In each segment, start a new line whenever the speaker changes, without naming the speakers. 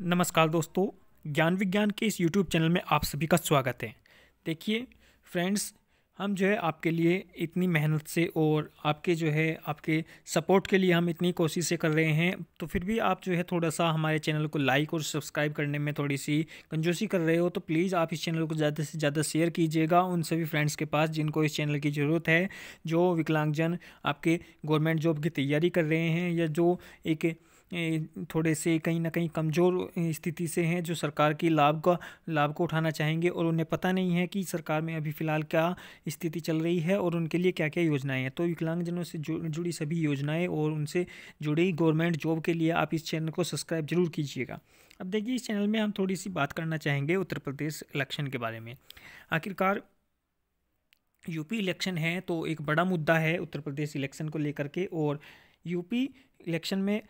नमस्कार दोस्तों ज्ञान विज्ञान के इस यूट्यूब चैनल में आप सभी का स्वागत है देखिए फ्रेंड्स हम जो है आपके लिए इतनी मेहनत से और आपके जो है आपके सपोर्ट के लिए हम इतनी कोशिशें कर रहे हैं तो फिर भी आप जो है थोड़ा सा हमारे चैनल को लाइक और सब्सक्राइब करने में थोड़ी सी कंजूसी कर रहे हो तो प्लीज़ आप इस चैनल को ज़्यादा से ज़्यादा शेयर कीजिएगा उन सभी फ्रेंड्स के पास जिनको इस चैनल की ज़रूरत है जो विकलांगजन आपके गवर्नमेंट जॉब की तैयारी कर रहे हैं या जो एक थोड़े से कहीं ना कहीं कमज़ोर स्थिति से हैं जो सरकार की लाभ का लाभ को उठाना चाहेंगे और उन्हें पता नहीं है कि सरकार में अभी फ़िलहाल क्या स्थिति चल रही है और उनके लिए क्या क्या योजनाएँ हैं तो विकलांगजनों से जुड़ी सभी योजनाएँ और उनसे जुड़ी गवर्नमेंट जॉब के लिए आप इस चैनल को सब्सक्राइब जरूर कीजिएगा अब देखिए इस चैनल में हम थोड़ी सी बात करना चाहेंगे उत्तर प्रदेश इलेक्शन के बारे में आखिरकार यूपी इलेक्शन है तो एक बड़ा मुद्दा है उत्तर प्रदेश इलेक्शन को लेकर के और यूपी इलेक्शन में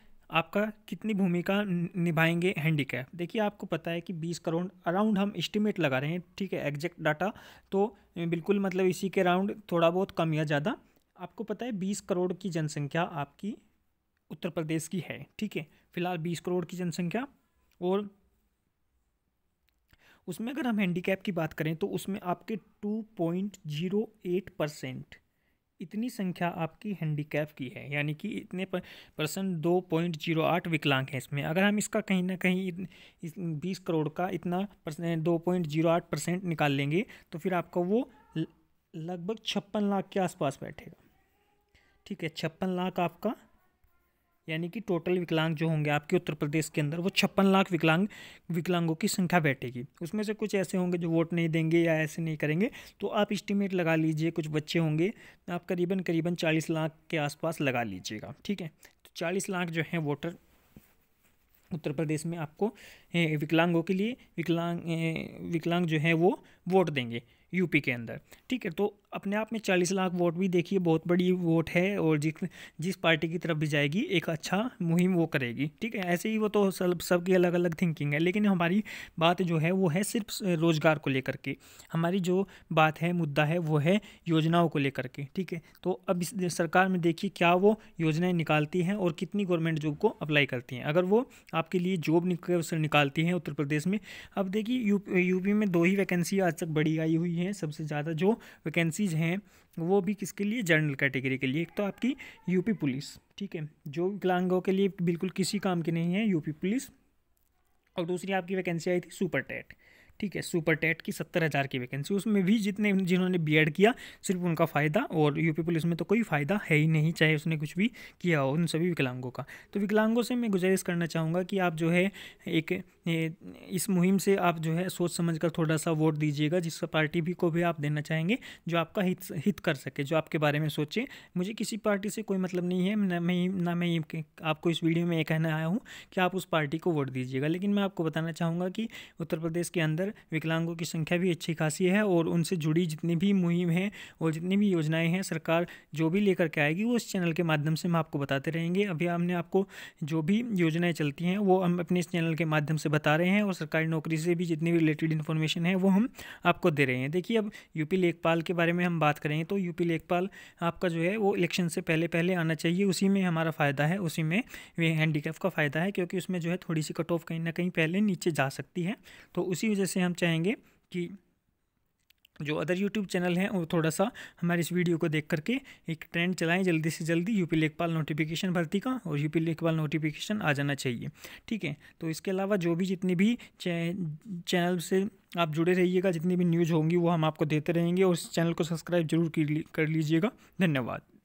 आपका कितनी भूमिका निभाएंगे हैंडीकैप देखिए आपको पता है कि 20 करोड़ अराउंड हम इस्टीमेट लगा रहे हैं ठीक है एग्जैक्ट डाटा तो बिल्कुल मतलब इसी के अराउंड थोड़ा बहुत कम या ज़्यादा आपको पता है बीस करोड़ की जनसंख्या आपकी उत्तर प्रदेश की है ठीक है फिलहाल बीस करोड़ की जनसंख्या और उसमें अगर हम हैंडीकैप की बात करें तो उसमें आपके two point zero eight percent इतनी संख्या आपकी हैंडीकैप की है यानी कि इतने परसेंट दो पॉइंट जीरो आठ विकलांग है इसमें अगर हम इसका कहीं ना कहीं बीस करोड़ का इतना परसेंट दो पॉइंट जीरो आठ परसेंट निकाल लेंगे तो फिर आपका वो लगभग छप्पन लाख के आसपास बैठेगा ठीक है छप्पन लाख आपका यानी कि टोटल विकलांग जो होंगे आपके उत्तर प्रदेश के अंदर वो छप्पन लाख विकलांग विकलांगों की संख्या बैठेगी उसमें से कुछ ऐसे होंगे जो वोट नहीं देंगे या ऐसे नहीं करेंगे तो आप इस्टीमेट लगा लीजिए कुछ बच्चे होंगे आप करीबन करीबन चालीस लाख के आसपास लगा लीजिएगा ठीक है तो चालीस लाख जो है वोटर उत्तर प्रदेश में आपको विकलांगों के लिए विकलांग विकलांग जो है वो वोट देंगे यूपी के अंदर ठीक है तो अपने आप में चालीस लाख वोट भी देखिए बहुत बड़ी वोट है और जिस जिस पार्टी की तरफ भी जाएगी एक अच्छा मुहिम वो करेगी ठीक है ऐसे ही वो तो सब सबकी अलग अलग थिंकिंग है लेकिन हमारी बात जो है वो है सिर्फ रोज़गार को लेकर के हमारी जो बात है मुद्दा है वो है योजनाओं को लेकर के ठीक है तो अब इस सरकार में देखिए क्या वो योजनाएँ निकालती हैं और कितनी गवर्नमेंट जॉब को अप्लाई करती हैं अगर वो आपके लिए जॉब निकालती हैं उत्तर प्रदेश में अब देखिए यूपी में दो ही वैकेंसी आज तक बड़ी आई हुई है हैं सबसे ज़्यादा जो वैकेंसीज़ हैं वो भी किसके लिए जनरल कैटेगरी के लिए एक तो आपकी यूपी पुलिस ठीक है जो विकलांगों के लिए बिल्कुल किसी काम की नहीं है यूपी पुलिस और दूसरी आपकी वैकेंसी आई थी सुपर टेट ठीक है सुपर टेट की सत्तर हज़ार की वैकेंसी उसमें भी जितने जिन्होंने बी किया सिर्फ उनका फ़ायदा और यूपी पुलिस में तो कोई फ़ायदा है ही नहीं चाहे उसने कुछ भी किया हो उन सभी विकलांगों का तो विकलांगों से मैं गुजारिश करना चाहूँगा कि आप जो है एक इस मुहिम से आप जो है सोच समझ कर थोड़ा सा वोट दीजिएगा जिस पार्टी भी को भी आप देना चाहेंगे जो आपका हित हित कर सके जो आपके बारे में सोचे मुझे किसी पार्टी से कोई मतलब नहीं है ना मैं ना मैं आपको इस वीडियो में ये कहना आया हूँ कि आप उस पार्टी को वोट दीजिएगा लेकिन मैं आपको बताना चाहूँगा कि उत्तर प्रदेश के अंदर अंदर विकलांगों की संख्या भी अच्छी खासी है और उनसे जुड़ी जितनी भी मुहिम है और जितनी भी योजनाएं हैं सरकार जो भी लेकर के आएगी वो इस चैनल के माध्यम से हम आपको बताते रहेंगे अभी हमने आपको जो भी योजनाएं चलती हैं वो हम अपने इस चैनल के माध्यम से बता रहे हैं और सरकारी नौकरी से भी जितनी भी रिलेटेड इन्फॉर्मेशन है वो हम आपको दे रहे हैं देखिए अब यूपी लेखपाल के बारे में हम बात करें तो यूपी लेखपाल आपका जो है वो इलेक्शन से पहले पहले आना चाहिए उसी में हमारा फ़ायदा है उसी में वे हैंडीकैप का फ़ायदा है क्योंकि उसमें जो है थोड़ी सी कट ऑफ कहीं ना कहीं पहले नीचे जा सकती है तो उसी वजह से हम चाहेंगे कि जो अदर यूट्यूब चैनल हैं वो थोड़ा सा हमारे इस वीडियो को देख करके एक ट्रेंड चलाएं जल्दी से जल्दी यूपी लेखपाल नोटिफिकेशन भर्ती का और यूपी लेखपाल नोटिफिकेशन आ जाना चाहिए ठीक है तो इसके अलावा जो भी जितनी भी चैनल से आप जुड़े रहिएगा जितनी भी न्यूज़ होंगी वो हम आपको देते रहेंगे और इस चैनल को सब्सक्राइब जरूर कर लीजिएगा धन्यवाद